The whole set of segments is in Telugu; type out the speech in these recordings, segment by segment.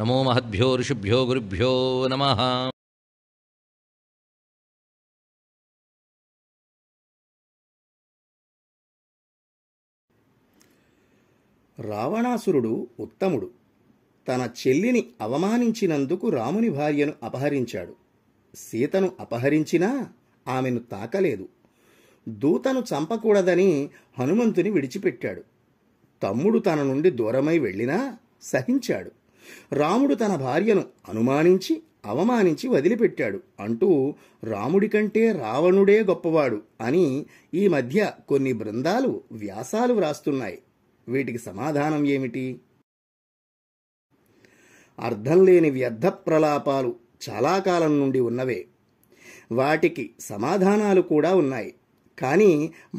నమో మహద్భ్యో ఋషిభ్యో గురుభ్యో నమ రావణాసురుడు ఉత్తముడు తన చెల్లిని అవమానించినందుకు రాముని భార్యను అపహరించాడు సీతను అపహరించినా ఆమెను తాకలేదు దూతను చంపకూడదని హనుమంతుని విడిచిపెట్టాడు తమ్ముడు తన నుండి దూరమై వెళ్ళినా సహించాడు రాముడు తన భార్యను అనుమానించి అవమానించి వదిలిపెట్టాడు అంటూ రాముడి కంటే రావణుడే గొప్పవాడు అని ఈ మధ్య కొన్ని బృందాలు వ్యాసాలు వ్రాస్తున్నాయి వీటికి సమాధానం ఏమిటి అర్థం లేని వ్యర్థ ప్రలాపాలు చాలా కాలం నుండి ఉన్నవే వాటికి సమాధానాలు కూడా ఉన్నాయి కానీ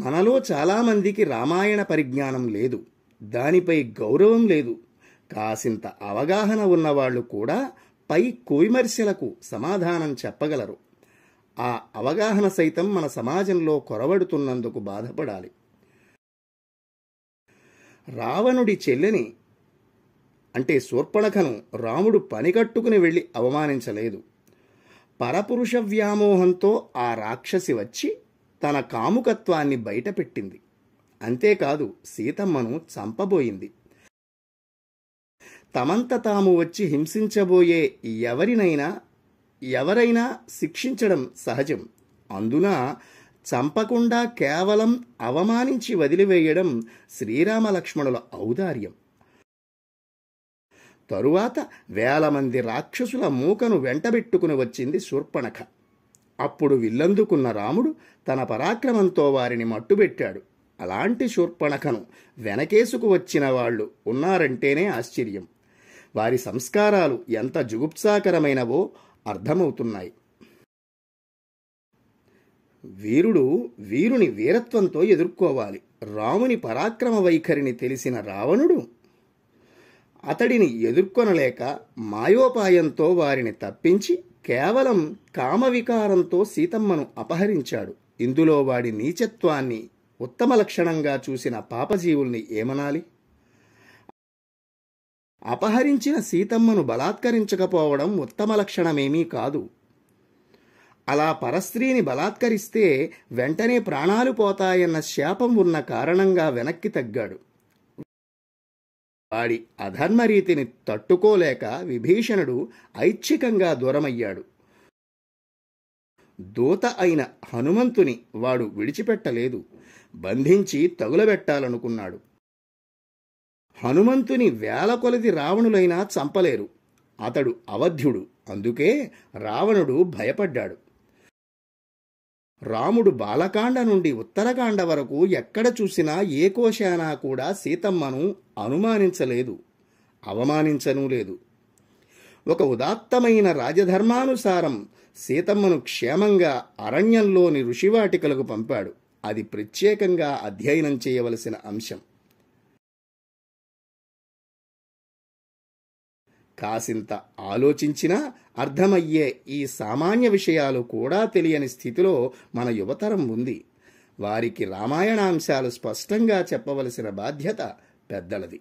మనలో చాలామందికి రామాయణ పరిజ్ఞానం లేదు దానిపై గౌరవం లేదు కాసింత అవగాహన ఉన్నవాళ్ళు కూడా పై కువిమర్శలకు సమాధానం చెప్పగలరు ఆ అవగాహన సైతం మన సమాజంలో కొరవడుతున్నందుకు బాధపడాలి రావణుడి చెల్లెని అంటే శూర్పణఖను రాముడు పనికట్టుకుని వెళ్ళి అవమానించలేదు పరపురుష వ్యామోహంతో ఆ రాక్షసి వచ్చి తన కాముకత్వాన్ని బయటపెట్టింది అంతేకాదు సీతమ్మను చంపబోయింది తమంత తాము వచ్చి హింసించబోయే ఎవరినైనా ఎవరైనా శిక్షించడం సహజం అందున చంపకుండా కేవలం అవమానించి వదిలివేయడం శ్రీరామ లక్ష్మణుల ఔదార్యం తరువాత వేల మంది రాక్షసుల మూకను వెంటబెట్టుకుని వచ్చింది శూర్పణఖ అప్పుడు విల్లందుకున్న రాముడు తన పరాక్రమంతో వారిని మట్టుబెట్టాడు అలాంటి శూర్పణఖను వెనకేసుకు వచ్చిన వాళ్ళు ఉన్నారంటేనే ఆశ్చర్యం వారి సంస్కారాలు ఎంత జుగుప్సాకరమైనవో అర్థమవుతున్నాయి వీరుడు వీరుని వీరత్వంతో ఎదుర్కోవాలి రాముని పరాక్రమ వైఖరిని తెలిసిన రావణుడు అతడిని ఎదుర్కొనలేక మాయోపాయంతో వారిని తప్పించి కేవలం కామవికారంతో సీతమ్మను అపహరించాడు ఇందులో వాడి నీచత్వాన్ని ఉత్తమ లక్షణంగా చూసిన పాపజీవుల్ని ఏమనాలి అపహరించిన సీతమ్మను బలాత్కరించకపోవడం ఉత్తమ లక్షణమేమీ కాదు అలా పరస్త్రీని బలాత్కరిస్తే వెంటనే ప్రాణాలు పోతాయన్న శాపం ఉన్న కారణంగా వెనక్కి తగ్గాడు వాడి అధర్మరీతిని తట్టుకోలేక విభీషణుడు ఐచ్ఛికంగా దూరమయ్యాడు దూత అయిన హనుమంతుని వాడు విడిచిపెట్టలేదు బంధించి తగులబెట్టాలనుకున్నాడు హనుమంతుని వేల కొలది రావణులైనా చంపలేరు అతడు అవధ్యుడు అందుకే రావణుడు భయపడ్డాడు రాముడు బాలకాండ నుండి ఉత్తరకాండ వరకు ఎక్కడ చూసినా ఏ కోశానా కూడా సీతమ్మను అనుమానించలేదు అవమానించనూ లేదు ఒక ఉదాత్తమైన రాజధర్మానుసారం సీతమ్మను క్షేమంగా అరణ్యంలోని ఋషివాటికలకు పంపాడు అది ప్రత్యేకంగా అధ్యయనం చేయవలసిన అంశం కాసింత ఆలోచించినా అర్థమయ్యే ఈ సామాన్య విషయాలు కూడా తెలియని స్థితిలో మన యువతరం ఉంది వారికి రామాయణాంశాలు స్పష్టంగా చెప్పవలసిన బాధ్యత పెద్దలది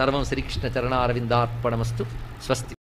సర్వం శ్రీకృష్ణ చరణారవిందార్పణమస్తు స్వస్తి